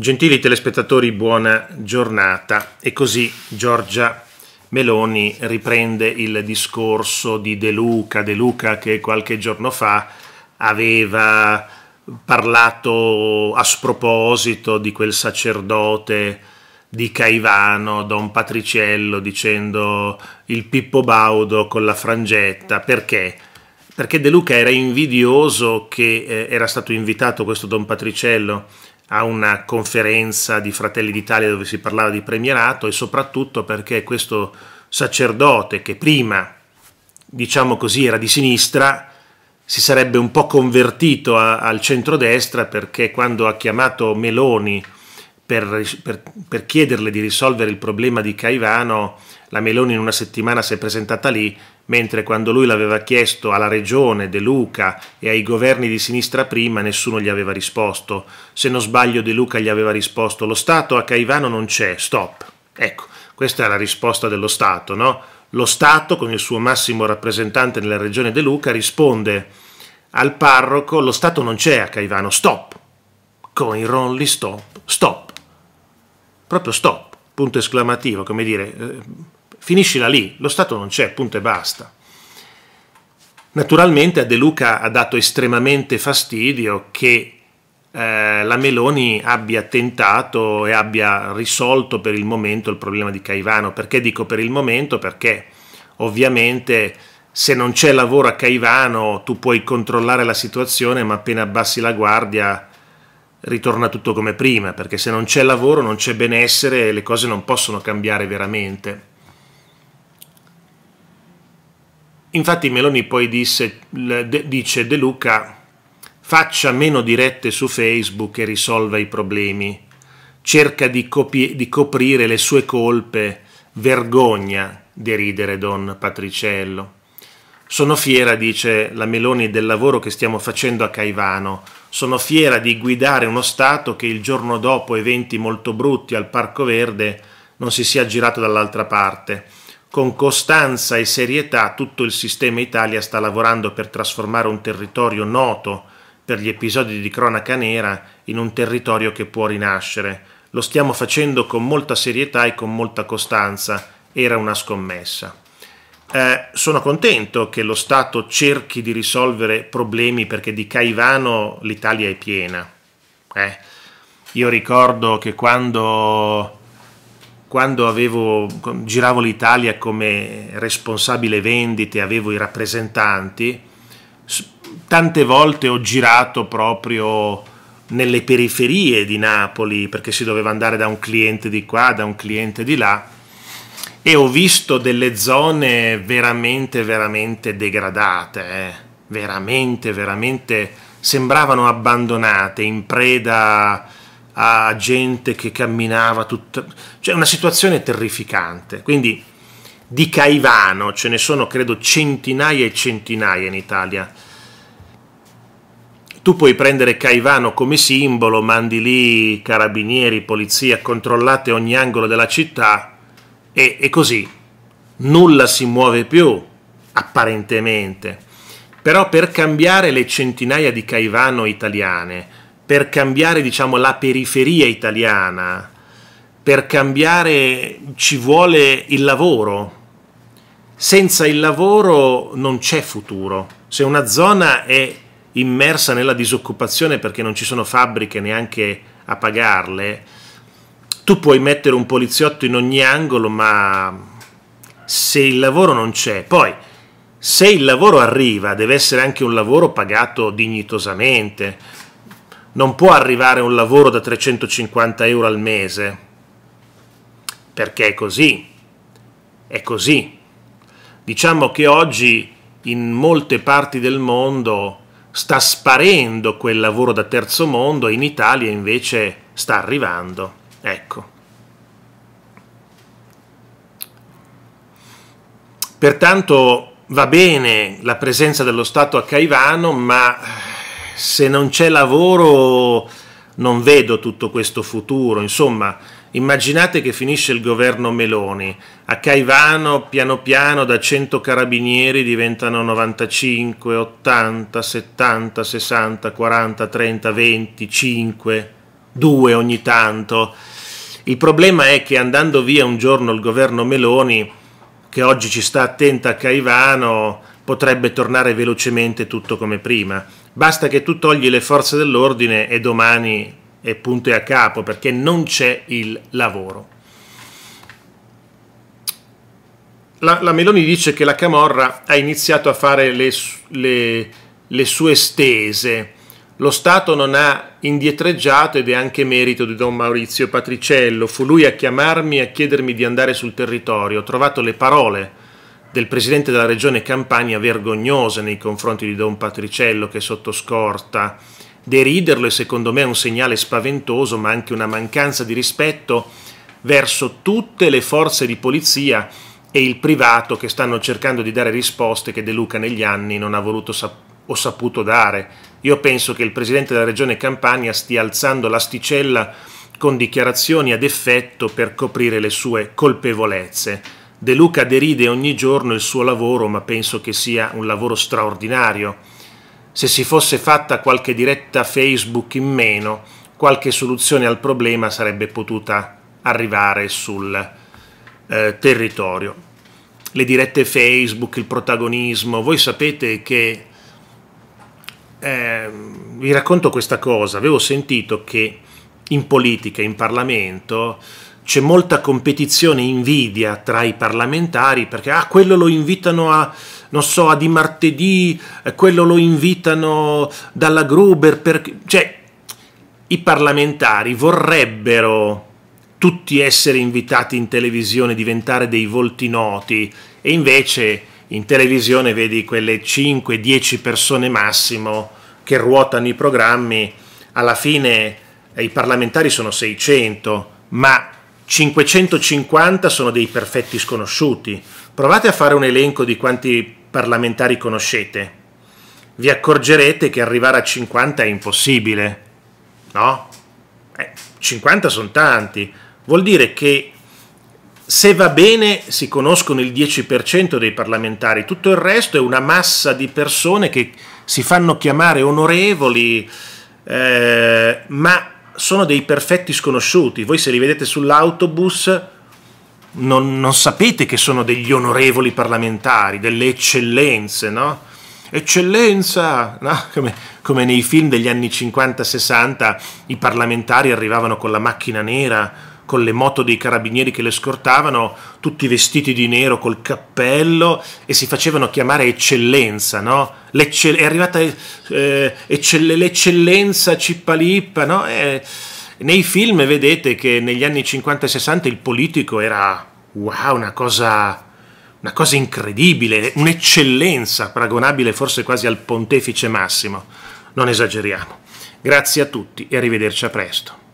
Gentili telespettatori, buona giornata. E così Giorgia Meloni riprende il discorso di De Luca, De Luca che qualche giorno fa aveva parlato a sproposito di quel sacerdote di Caivano, Don Patriciello, dicendo il Pippo Baudo con la frangetta, perché? Perché De Luca era invidioso che eh, era stato invitato questo Don Patriciello a una conferenza di Fratelli d'Italia dove si parlava di premierato e soprattutto perché questo sacerdote che prima, diciamo così, era di sinistra, si sarebbe un po' convertito a, al centrodestra perché quando ha chiamato Meloni per, per, per, chiederle di risolvere il problema di Caivano, la Meloni in una settimana si è presentata lì mentre quando lui l'aveva chiesto alla regione De Luca e ai governi di sinistra prima nessuno gli aveva risposto. Se non sbaglio De Luca gli aveva risposto lo Stato a Caivano non c'è, stop. Ecco, questa è la risposta dello Stato, no? Lo Stato, con il suo massimo rappresentante nella regione De Luca, risponde al parroco lo Stato non c'è a Caivano, stop. Con i Ronli stop, stop. Proprio stop, punto esclamativo, come dire... Eh, Finiscila lì, lo Stato non c'è, punto e basta. Naturalmente a De Luca ha dato estremamente fastidio che eh, la Meloni abbia tentato e abbia risolto per il momento il problema di Caivano. Perché dico per il momento? Perché ovviamente se non c'è lavoro a Caivano tu puoi controllare la situazione, ma appena abbassi la guardia ritorna tutto come prima, perché se non c'è lavoro non c'è benessere e le cose non possono cambiare veramente. Infatti Meloni poi disse, dice De Luca faccia meno dirette su Facebook e risolva i problemi, cerca di, di coprire le sue colpe, vergogna deridere Don Patriciello. Sono fiera, dice la Meloni, del lavoro che stiamo facendo a Caivano. Sono fiera di guidare uno Stato che il giorno dopo eventi molto brutti al Parco Verde non si sia girato dall'altra parte con costanza e serietà tutto il sistema Italia sta lavorando per trasformare un territorio noto per gli episodi di cronaca nera in un territorio che può rinascere. Lo stiamo facendo con molta serietà e con molta costanza. Era una scommessa. Eh, sono contento che lo Stato cerchi di risolvere problemi perché di Caivano l'Italia è piena. Eh. Io ricordo che quando quando avevo, giravo l'Italia come responsabile vendite, avevo i rappresentanti, tante volte ho girato proprio nelle periferie di Napoli perché si doveva andare da un cliente di qua, da un cliente di là e ho visto delle zone veramente, veramente degradate, eh. veramente, veramente sembravano abbandonate, in preda a gente che camminava tutta... cioè una situazione terrificante. Quindi di Caivano ce ne sono credo centinaia e centinaia in Italia. Tu puoi prendere Caivano come simbolo, mandi lì carabinieri, polizia, controllate ogni angolo della città e, e così. Nulla si muove più, apparentemente. Però per cambiare le centinaia di Caivano italiane, per cambiare diciamo, la periferia italiana, per cambiare ci vuole il lavoro. Senza il lavoro non c'è futuro. Se una zona è immersa nella disoccupazione perché non ci sono fabbriche neanche a pagarle, tu puoi mettere un poliziotto in ogni angolo, ma se il lavoro non c'è, poi se il lavoro arriva, deve essere anche un lavoro pagato dignitosamente non può arrivare un lavoro da 350 euro al mese, perché è così, è così. Diciamo che oggi in molte parti del mondo sta sparendo quel lavoro da terzo mondo, in Italia invece sta arrivando. Ecco. Pertanto va bene la presenza dello Stato a Caivano, ma se non c'è lavoro non vedo tutto questo futuro, insomma immaginate che finisce il governo Meloni, a Caivano piano piano da 100 carabinieri diventano 95, 80, 70, 60, 40, 30, 20, 5, 2 ogni tanto. Il problema è che andando via un giorno il governo Meloni, che oggi ci sta attenta a Caivano, potrebbe tornare velocemente tutto come prima. Basta che tu togli le forze dell'ordine e domani è punto e a capo perché non c'è il lavoro. La, la, Meloni dice che la Camorra ha iniziato a fare le, le, le sue stese. Lo Stato non ha indietreggiato ed è anche merito di Don Maurizio Patriciello. Fu lui a chiamarmi e a chiedermi di andare sul territorio. Ho trovato le parole del presidente della regione Campania vergognosa nei confronti di Don Patriciello che è sotto scorta. Deriderlo è secondo me un segnale spaventoso, ma anche una mancanza di rispetto verso tutte le forze di polizia e il privato che stanno cercando di dare risposte che De Luca negli anni non ha voluto sap o saputo dare. Io penso che il presidente della regione Campania stia alzando l'asticella con dichiarazioni ad effetto per coprire le sue colpevolezze. De Luca deride ogni giorno il suo lavoro, ma penso che sia un lavoro straordinario. Se si fosse fatta qualche diretta Facebook in meno, qualche soluzione al problema sarebbe potuta arrivare sul eh, territorio. Le dirette Facebook, il protagonismo, voi sapete che eh, vi racconto questa cosa, avevo sentito che in politica, in Parlamento, c'è molta competizione invidia tra i parlamentari perché ah, quello lo invitano a, non so, a di martedì, eh, quello lo invitano dalla Gruber, perché, cioè i parlamentari vorrebbero tutti essere invitati in televisione, diventare dei volti noti e invece in televisione vedi quelle 5-10 persone massimo che ruotano i programmi, alla fine eh, i parlamentari sono 600, ma 550 sono dei perfetti sconosciuti. Provate a fare un elenco di quanti parlamentari conoscete. Vi accorgerete che arrivare a 50 è impossibile. No? Eh, 50 sono tanti. Vuol dire che se va bene si conoscono il 10% dei parlamentari, tutto il resto è una massa di persone che si fanno chiamare onorevoli, eh, ma sono dei perfetti sconosciuti. Voi se li vedete sull'autobus non, non sapete che sono degli onorevoli parlamentari, delle eccellenze, no? Eccellenza! No? Come, come, nei film degli anni 50-60 i parlamentari arrivavano con la macchina nera con le moto dei carabinieri che le scortavano, tutti vestiti di nero col cappello e si facevano chiamare eccellenza, no? L'eccell- è arrivata eh, eccell- l'eccellenza cippalippa, no? E eh, nei film vedete che negli anni 50 e 60 il politico era wow, una cosa una cosa incredibile, un'eccellenza paragonabile forse quasi al pontefice massimo. Non esageriamo. Grazie a tutti e arrivederci a presto.